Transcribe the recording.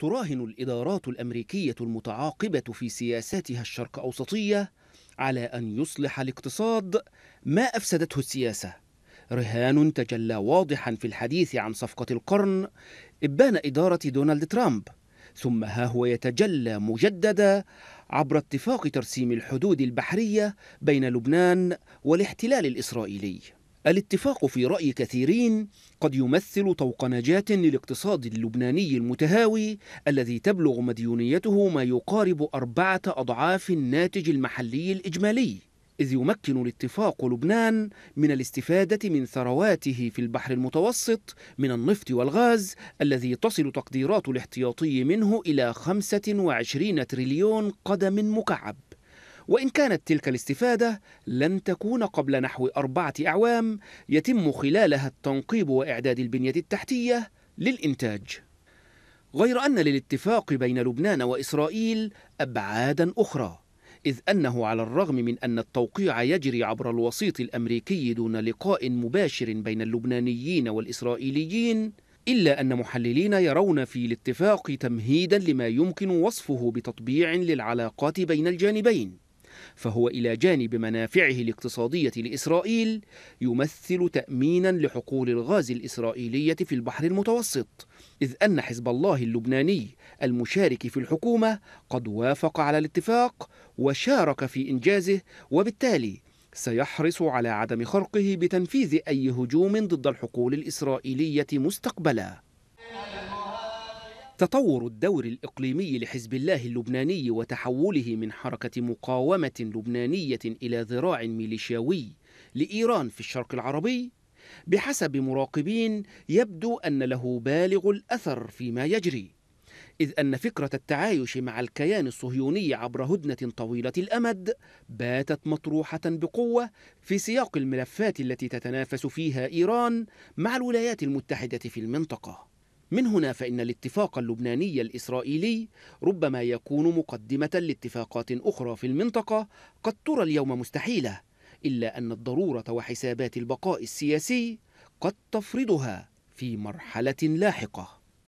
تراهن الإدارات الأمريكية المتعاقبة في سياساتها الشرق أوسطية على أن يصلح الاقتصاد ما أفسدته السياسة رهان تجلى واضحا في الحديث عن صفقة القرن إبان إدارة دونالد ترامب ثم ها هو يتجلى مجددا عبر اتفاق ترسيم الحدود البحرية بين لبنان والاحتلال الإسرائيلي الاتفاق في رأي كثيرين قد يمثل طوق نجاة للاقتصاد اللبناني المتهاوي الذي تبلغ مديونيته ما يقارب أربعة أضعاف الناتج المحلي الإجمالي إذ يمكن الاتفاق لبنان من الاستفادة من ثرواته في البحر المتوسط من النفط والغاز الذي تصل تقديرات الاحتياطي منه إلى 25 تريليون قدم مكعب وإن كانت تلك الاستفادة لن تكون قبل نحو أربعة أعوام يتم خلالها التنقيب وإعداد البنية التحتية للإنتاج غير أن للاتفاق بين لبنان وإسرائيل أبعادا أخرى إذ أنه على الرغم من أن التوقيع يجري عبر الوسيط الأمريكي دون لقاء مباشر بين اللبنانيين والإسرائيليين إلا أن محللين يرون في الاتفاق تمهيدا لما يمكن وصفه بتطبيع للعلاقات بين الجانبين فهو إلى جانب منافعه الاقتصادية لإسرائيل يمثل تأمينا لحقول الغاز الإسرائيلية في البحر المتوسط إذ أن حزب الله اللبناني المشارك في الحكومة قد وافق على الاتفاق وشارك في إنجازه وبالتالي سيحرص على عدم خرقه بتنفيذ أي هجوم ضد الحقول الإسرائيلية مستقبلاً تطور الدور الإقليمي لحزب الله اللبناني وتحوله من حركة مقاومة لبنانية إلى ذراع ميليشياوي لإيران في الشرق العربي بحسب مراقبين يبدو أن له بالغ الأثر فيما يجري إذ أن فكرة التعايش مع الكيان الصهيوني عبر هدنة طويلة الأمد باتت مطروحة بقوة في سياق الملفات التي تتنافس فيها إيران مع الولايات المتحدة في المنطقة من هنا فإن الاتفاق اللبناني الإسرائيلي ربما يكون مقدمة لاتفاقات أخرى في المنطقة قد ترى اليوم مستحيلة إلا أن الضرورة وحسابات البقاء السياسي قد تفرضها في مرحلة لاحقة